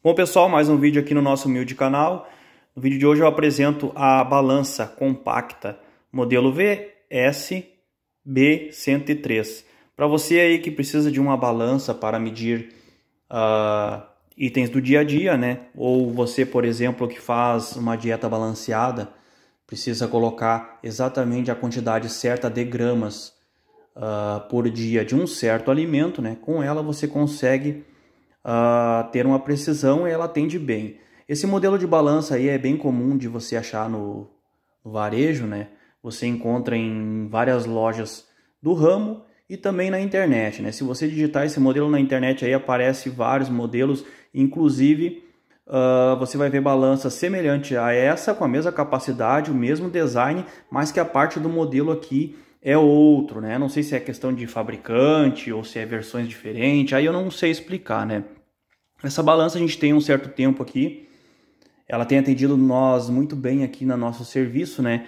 Bom pessoal, mais um vídeo aqui no nosso humilde canal. No vídeo de hoje eu apresento a balança compacta modelo VSB103. Para você aí que precisa de uma balança para medir uh, itens do dia a dia, né? Ou você, por exemplo, que faz uma dieta balanceada, precisa colocar exatamente a quantidade certa de gramas uh, por dia de um certo alimento, né? Com ela você consegue uh, ter uma precisão e ela atende bem. Esse modelo de balança aí é bem comum de você achar no, no varejo, né? Você encontra em várias lojas do ramo e também na internet, né? Se você digitar esse modelo na internet aí aparece vários modelos, inclusive Uh, você vai ver balança semelhante a essa, com a mesma capacidade, o mesmo design, mas que a parte do modelo aqui é outro, né? Não sei se é questão de fabricante ou se é versões diferentes, aí eu não sei explicar, né? Essa balança a gente tem um certo tempo aqui. Ela tem atendido nós muito bem aqui no nosso serviço, né?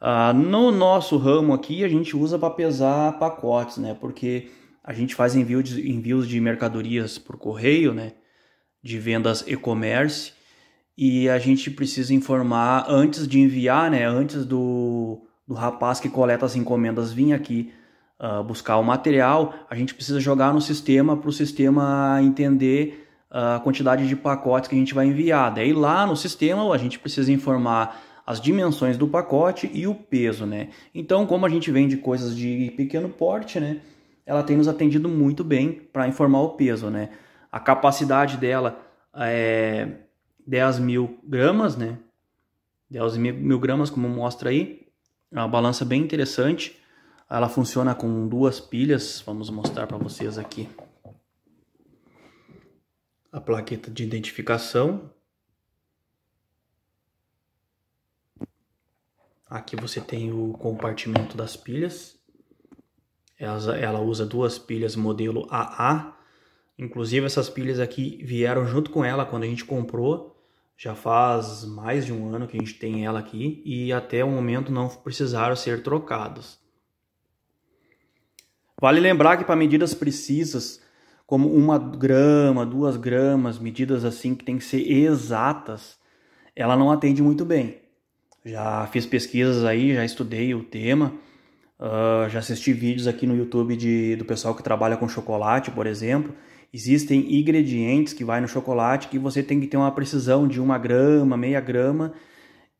Ah, no nosso ramo aqui, a gente usa para pesar pacotes, né? Porque a gente faz envio de, envios de mercadorias por correio, né? De vendas e-commerce. E a gente precisa informar antes de enviar, né? Antes do, do rapaz que coleta as encomendas vir aqui uh, buscar o material, a gente precisa jogar no sistema para o sistema entender a quantidade de pacotes que a gente vai enviar. Daí lá no sistema a gente precisa informar as dimensões do pacote e o peso, né? Então, como a gente vende coisas de pequeno porte, né? Ela tem nos atendido muito bem para informar o peso, né? A capacidade dela é 10 mil gramas, né? 10 mil gramas, como mostra aí. É uma balança bem interessante. Ela funciona com duas pilhas. Vamos mostrar para vocês aqui a plaqueta de identificação. Aqui você tem o compartimento das pilhas. Ela usa duas pilhas modelo AA. Inclusive essas pilhas aqui vieram junto com ela quando a gente comprou. Já faz mais de um ano que a gente tem ela aqui e até o momento não precisaram ser trocadas. Vale lembrar que para medidas precisas como uma grama, duas gramas, medidas assim que tem que ser exatas, ela não atende muito bem. Já fiz pesquisas aí, já estudei o tema, uh, já assisti vídeos aqui no YouTube de, do pessoal que trabalha com chocolate, por exemplo. Existem ingredientes que vai no chocolate que você tem que ter uma precisão de uma grama, meia grama.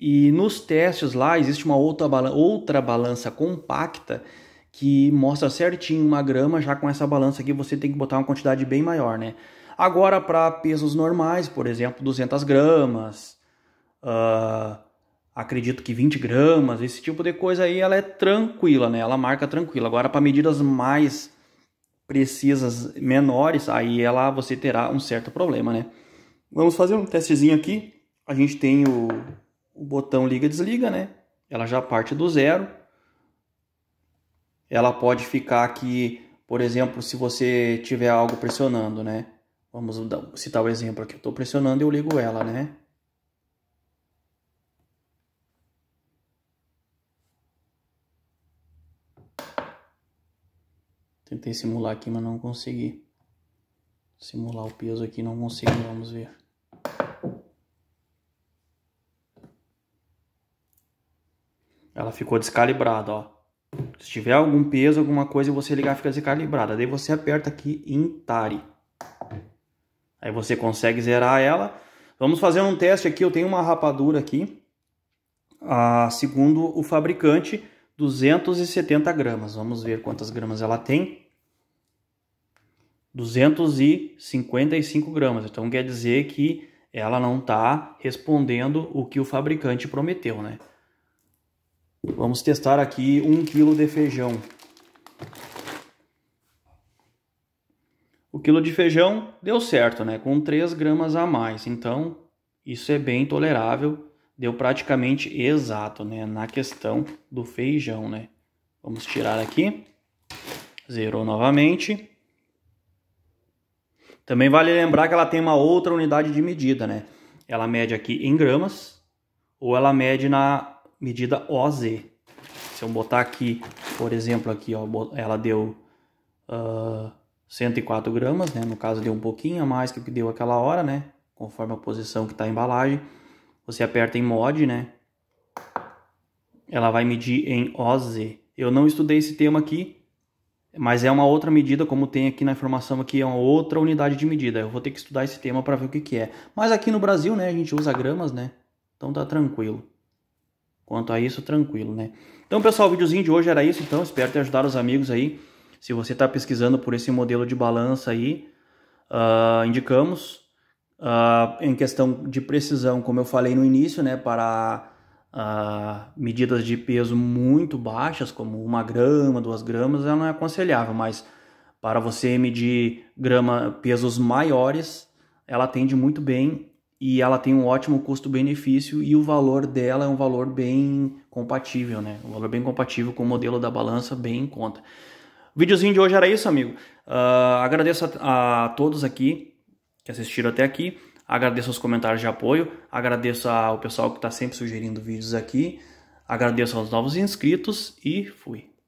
E nos testes lá existe uma outra, outra balança compacta que mostra certinho uma grama, já com essa balança aqui você tem que botar uma quantidade bem maior, né? Agora, para pesos normais, por exemplo, 200 gramas, uh, acredito que 20 gramas, esse tipo de coisa aí, ela é tranquila, né? Ela marca tranquila. Agora, para medidas mais precisas, menores, aí ela você terá um certo problema, né? Vamos fazer um testezinho aqui. A gente tem o, o botão liga-desliga, né? Ela já parte do zero ela pode ficar aqui, por exemplo, se você tiver algo pressionando, né? Vamos citar o exemplo aqui. Eu estou pressionando e eu ligo ela, né? Tentei simular aqui, mas não consegui. Simular o peso aqui, não consegui. Vamos ver. Ela ficou descalibrada, ó. Se tiver algum peso, alguma coisa, você ligar fica descalibrada. Daí você aperta aqui em tare. Aí você consegue zerar ela. Vamos fazer um teste aqui. Eu tenho uma rapadura aqui. Ah, segundo o fabricante, 270 gramas. Vamos ver quantas gramas ela tem. 255 gramas. Então quer dizer que ela não está respondendo o que o fabricante prometeu, né? Vamos testar aqui um quilo de feijão. O quilo de feijão deu certo, né? Com 3 gramas a mais. Então, isso é bem tolerável. Deu praticamente exato, né? Na questão do feijão, né? Vamos tirar aqui. Zerou novamente. Também vale lembrar que ela tem uma outra unidade de medida, né? Ela mede aqui em gramas ou ela mede na medida OZ. Se eu botar aqui, por exemplo, aqui, ó, ela deu uh, ah, 104 gramas, né? No caso, deu um pouquinho a mais que deu aquela hora, né? Conforme a posição que está a embalagem. Você aperta em mod, né? Ela vai medir em OZ. Eu não estudei esse tema aqui, mas é uma outra medida, como tem aqui na informação aqui, é uma outra unidade de medida. Eu vou ter que estudar esse tema para ver o que, que é. Mas aqui no Brasil, né, a gente usa gramas, né? Então tá tranquilo quanto a isso, tranquilo, né? Então, pessoal, o videozinho de hoje era isso, então. Espero ter ajudado os amigos aí. Se você está pesquisando por esse modelo de balança aí, uh, indicamos. Uh, em questão de precisão, como eu falei no início, né? Para uh, medidas de peso muito baixas, como uma grama, duas gramas, ela não é aconselhável, mas para você medir grama, pesos maiores, ela atende muito bem e ela tem um ótimo custo-benefício e o valor dela é um valor bem compatível, né? Um valor bem compatível com o modelo da balança, bem em conta. O videozinho de hoje era isso, amigo. Uh, agradeço a, a, todos aqui que assistiram até aqui. Agradeço os comentários de apoio. Agradeço ao pessoal que está sempre sugerindo vídeos aqui. Agradeço aos novos inscritos e fui.